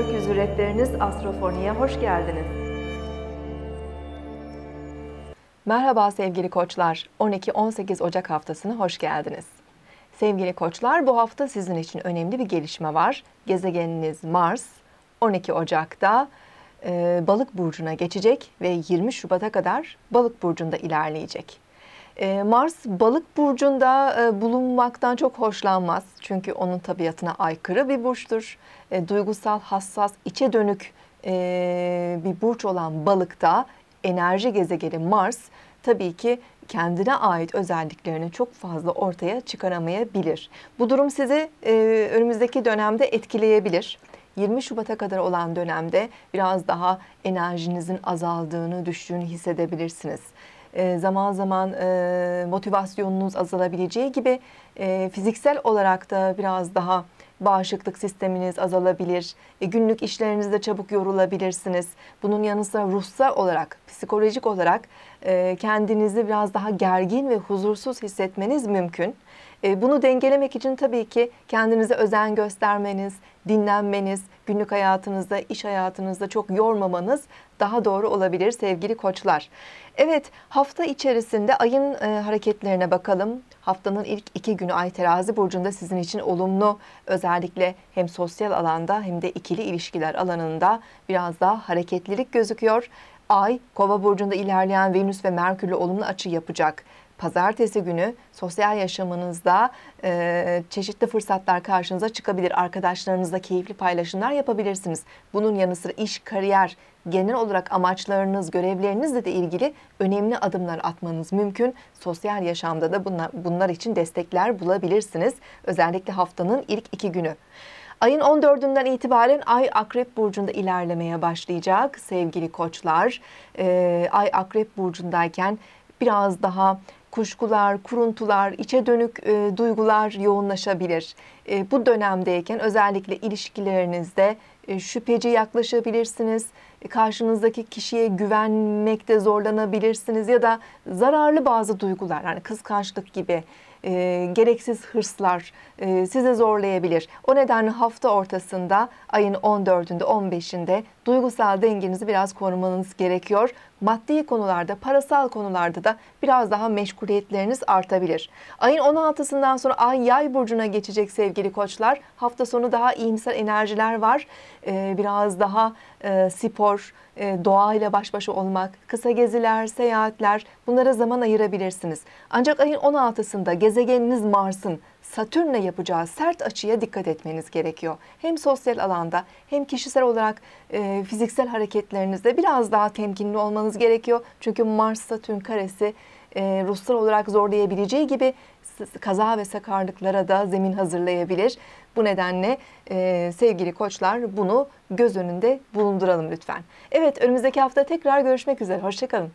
Gökyüzü Rehberiniz Astrofoni'ye hoş geldiniz. Merhaba sevgili koçlar, 12-18 Ocak haftasına hoş geldiniz. Sevgili koçlar, bu hafta sizin için önemli bir gelişme var. Gezegeniniz Mars, 12 Ocak'ta e, Balık Burcu'na geçecek ve 20 Şubat'a kadar Balık Burcu'nda ilerleyecek. Ee, Mars balık burcunda e, bulunmaktan çok hoşlanmaz. Çünkü onun tabiatına aykırı bir burçtur. E, duygusal, hassas, içe dönük e, bir burç olan balıkta enerji gezegeni Mars tabii ki kendine ait özelliklerini çok fazla ortaya çıkaramayabilir. Bu durum sizi önümüzdeki dönemde etkileyebilir. 20 Şubat'a kadar olan dönemde biraz daha enerjinizin azaldığını, düştüğünü hissedebilirsiniz e, zaman zaman e, motivasyonunuz azalabileceği gibi e, fiziksel olarak da biraz daha bağışıklık sisteminiz azalabilir. E, günlük işlerinizde çabuk yorulabilirsiniz. Bunun yanı sıra ruhsal olarak, psikolojik olarak kendinizi biraz daha gergin ve huzursuz hissetmeniz mümkün. E, bunu dengelemek için tabii ki kendinize özen göstermeniz, dinlenmeniz, günlük hayatınızda, iş hayatınızda çok yormamanız daha doğru olabilir sevgili koçlar. Evet hafta içerisinde ayın e, hareketlerine bakalım. Haftanın ilk iki günü ay terazi burcunda sizin için olumlu. Özellikle hem sosyal alanda hem de ikili ilişkiler alanında biraz daha hareketlilik gözüküyor. Ay kova burcunda ilerleyen Venüs ve Merkür'le olumlu açı yapacak pazartesi günü sosyal yaşamınızda e, çeşitli fırsatlar karşınıza çıkabilir. Arkadaşlarınızla keyifli paylaşımlar yapabilirsiniz. Bunun yanı sıra iş, kariyer, genel olarak amaçlarınız, görevlerinizle de ilgili önemli adımlar atmanız mümkün. Sosyal yaşamda da bunlar, bunlar için destekler bulabilirsiniz. Özellikle haftanın ilk iki günü. Ayın 14'ünden itibaren Ay Akrep Burcu'nda ilerlemeye başlayacak sevgili koçlar. Ee, Ay Akrep Burcu'ndayken biraz daha kuşkular, kuruntular, içe dönük e, duygular yoğunlaşabilir. E, bu dönemdeyken özellikle ilişkilerinizde e, şüpheci yaklaşabilirsiniz. E, karşınızdaki kişiye güvenmekte zorlanabilirsiniz ya da zararlı bazı duygular, yani kıskançlık gibi e, gereksiz hırslar e, sizi zorlayabilir. O nedenle hafta ortasında ayın 14'ünde 15'inde duygusal dengenizi biraz korumanız gerekiyor maddi konularda, parasal konularda da biraz daha meşguliyetleriniz artabilir. Ayın 16'sından sonra Ay Yay burcuna geçecek sevgili koçlar. Hafta sonu daha iyimser enerjiler var. Ee, biraz daha e, spor, e, ile baş başa olmak, kısa geziler, seyahatler bunlara zaman ayırabilirsiniz. Ancak ayın 16'sında gezegeniniz Mars'ın Satürn'le yapacağı sert açıya dikkat etmeniz gerekiyor. Hem sosyal alanda hem kişisel olarak e, fiziksel hareketlerinizde biraz daha temkinli olmanız gerekiyor. Çünkü Mars-Satürn karesi e, ruhsal olarak zorlayabileceği gibi kaza ve sakarlıklara da zemin hazırlayabilir. Bu nedenle e, sevgili koçlar bunu göz önünde bulunduralım lütfen. Evet önümüzdeki hafta tekrar görüşmek üzere. Hoşçakalın.